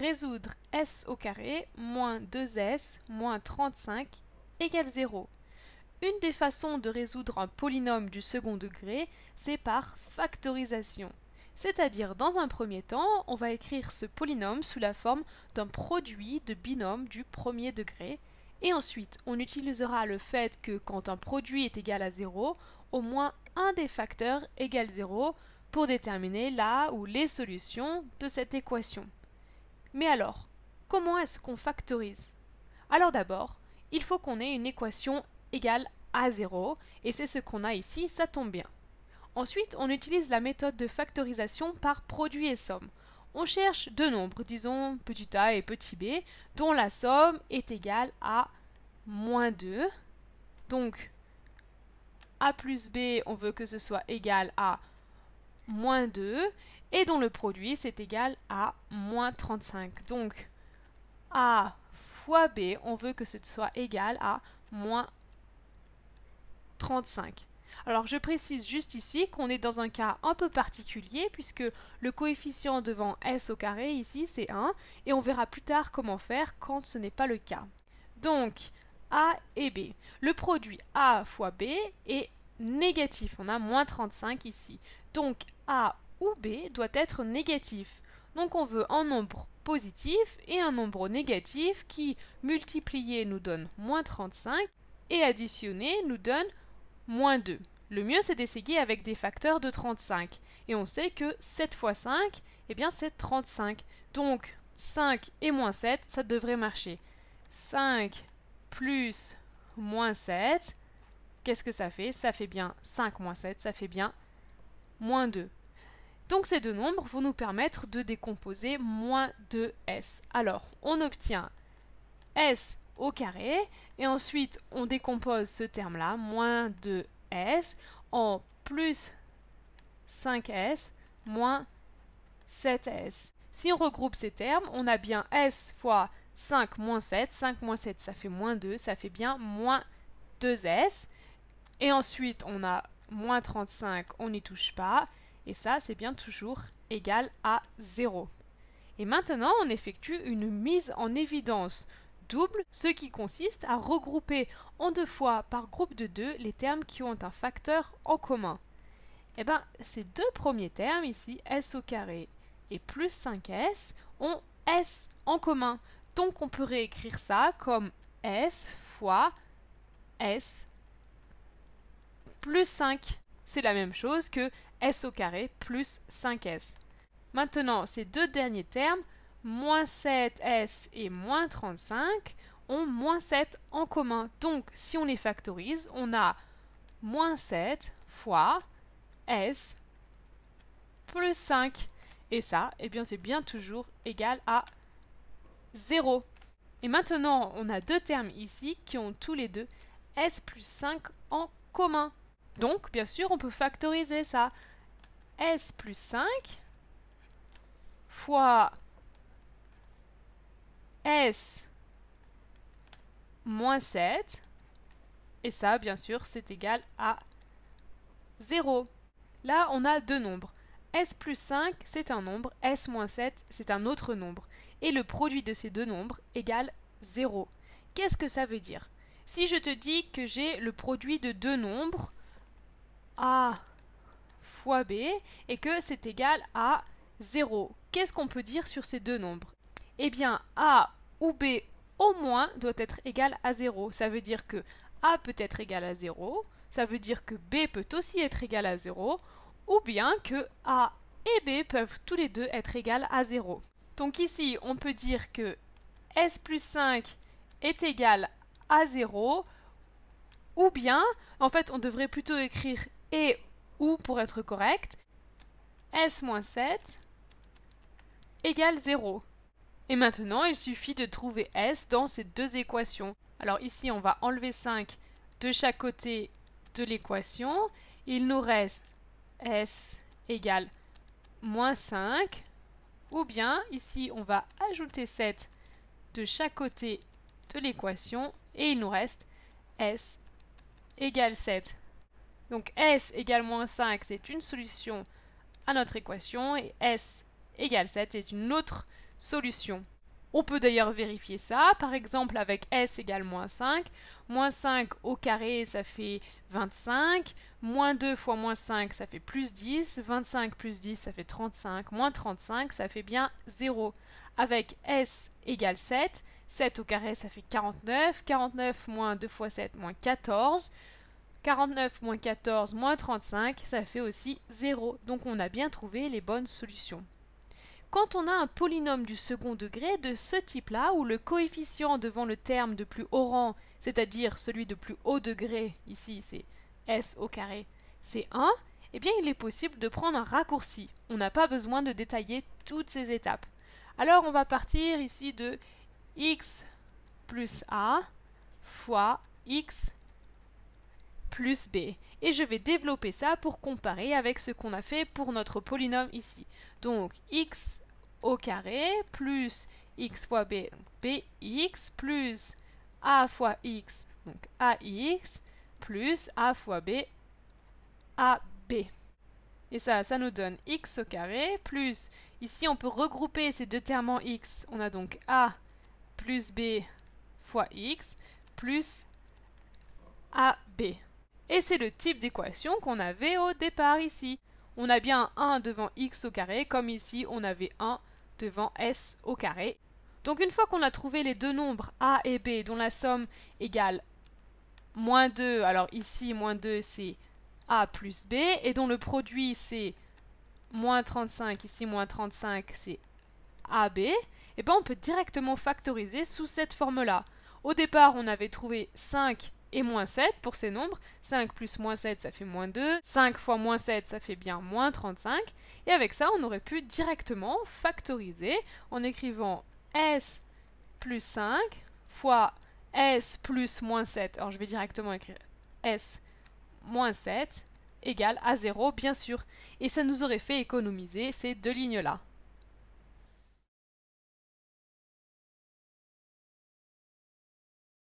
Résoudre s au carré moins 2s moins 35 égale 0. Une des façons de résoudre un polynôme du second degré, c'est par factorisation. C'est-à-dire, dans un premier temps, on va écrire ce polynôme sous la forme d'un produit de binômes du premier degré, et ensuite, on utilisera le fait que quand un produit est égal à 0, au moins un des facteurs égale 0 pour déterminer la ou les solutions de cette équation. Mais alors, comment est-ce qu'on factorise Alors d'abord, il faut qu'on ait une équation égale à 0, et c'est ce qu'on a ici, ça tombe bien. Ensuite, on utilise la méthode de factorisation par produit et somme. On cherche deux nombres, disons petit a et petit b, dont la somme est égale à moins 2. Donc, a plus b, on veut que ce soit égal à moins 2, et dont le produit c'est égal à moins 35. Donc A fois B, on veut que ce soit égal à moins 35. Alors je précise juste ici qu'on est dans un cas un peu particulier puisque le coefficient devant S au carré ici c'est 1 et on verra plus tard comment faire quand ce n'est pas le cas. Donc A et B. Le produit A fois B est négatif, on a moins 35 ici. Donc A ou b doit être négatif. Donc on veut un nombre positif et un nombre négatif qui, multiplié, nous donne moins 35 et additionné nous donne moins 2. Le mieux, c'est d'essayer avec des facteurs de 35. Et on sait que 7 fois 5, eh bien c'est 35. Donc 5 et moins 7, ça devrait marcher. 5 plus moins 7, qu'est-ce que ça fait Ça fait bien 5 moins 7, ça fait bien moins 2. Donc ces deux nombres vont nous permettre de décomposer moins 2s. Alors, on obtient s au carré, et ensuite on décompose ce terme-là, moins 2s, en plus 5s, moins 7s. Si on regroupe ces termes, on a bien s fois 5 moins 7, 5 moins 7 ça fait moins 2, ça fait bien moins 2s, et ensuite on a moins 35, on n'y touche pas, et ça, c'est bien toujours égal à 0. Et maintenant, on effectue une mise en évidence double, ce qui consiste à regrouper en deux fois par groupe de deux les termes qui ont un facteur en commun. Eh bien, ces deux premiers termes ici, s au carré et plus 5s, ont s en commun. Donc on peut réécrire ça comme s fois s plus 5. C'est la même chose que s au carré plus 5s. Maintenant, ces deux derniers termes, moins 7s et moins 35, ont moins 7 en commun. Donc, si on les factorise, on a moins 7 fois s plus 5. Et ça, eh bien, c'est bien toujours égal à 0. Et maintenant, on a deux termes ici qui ont tous les deux s plus 5 en commun. Donc, bien sûr, on peut factoriser ça. S plus 5 fois S moins 7. Et ça, bien sûr, c'est égal à 0. Là, on a deux nombres. S plus 5, c'est un nombre. S moins 7, c'est un autre nombre. Et le produit de ces deux nombres égale 0. Qu'est-ce que ça veut dire Si je te dis que j'ai le produit de deux nombres, a fois B et que c'est égal à 0. Qu'est-ce qu'on peut dire sur ces deux nombres Eh bien, A ou B au moins doit être égal à 0. Ça veut dire que A peut être égal à 0, ça veut dire que B peut aussi être égal à 0, ou bien que A et B peuvent tous les deux être égales à 0. Donc ici, on peut dire que S plus 5 est égal à 0, ou bien, en fait, on devrait plutôt écrire et ou pour être correct, s-7 égale 0. Et maintenant, il suffit de trouver s dans ces deux équations. Alors ici, on va enlever 5 de chaque côté de l'équation. Il nous reste s égale moins 5. Ou bien, ici, on va ajouter 7 de chaque côté de l'équation. Et il nous reste s égale 7. Donc S égale moins 5, c'est une solution à notre équation, et S égale 7, c'est une autre solution. On peut d'ailleurs vérifier ça, par exemple avec S égale moins 5. Moins 5 au carré, ça fait 25. Moins 2 fois moins 5, ça fait plus 10. 25 plus 10, ça fait 35. Moins 35, ça fait bien 0. Avec S égale 7, 7 au carré, ça fait 49. 49 moins 2 fois 7, moins 14. 49 moins 14 moins 35, ça fait aussi 0. Donc on a bien trouvé les bonnes solutions. Quand on a un polynôme du second degré de ce type-là, où le coefficient devant le terme de plus haut rang, c'est-à-dire celui de plus haut degré, ici c'est s au carré, c'est 1, eh bien il est possible de prendre un raccourci. On n'a pas besoin de détailler toutes ces étapes. Alors on va partir ici de x plus a fois x plus b. Et je vais développer ça pour comparer avec ce qu'on a fait pour notre polynôme ici. Donc x au carré plus x fois b, donc bx, plus a fois x, donc ax, plus a fois b, ab. Et ça, ça nous donne x au carré plus, ici on peut regrouper ces deux termes en x, on a donc a plus b fois x plus ab. Et c'est le type d'équation qu'on avait au départ ici. On a bien 1 devant x au carré, comme ici on avait 1 devant s au carré. Donc une fois qu'on a trouvé les deux nombres a et b dont la somme égale moins 2, alors ici moins 2 c'est a plus b, et dont le produit c'est moins 35, ici moins 35 c'est AB, et eh bien on peut directement factoriser sous cette forme-là. Au départ, on avait trouvé 5 et moins 7 pour ces nombres. 5 plus moins 7, ça fait moins 2. 5 fois moins 7, ça fait bien moins 35. Et avec ça, on aurait pu directement factoriser en écrivant s plus 5 fois s plus moins 7. Alors je vais directement écrire s moins 7 égale à 0, bien sûr. Et ça nous aurait fait économiser ces deux lignes-là.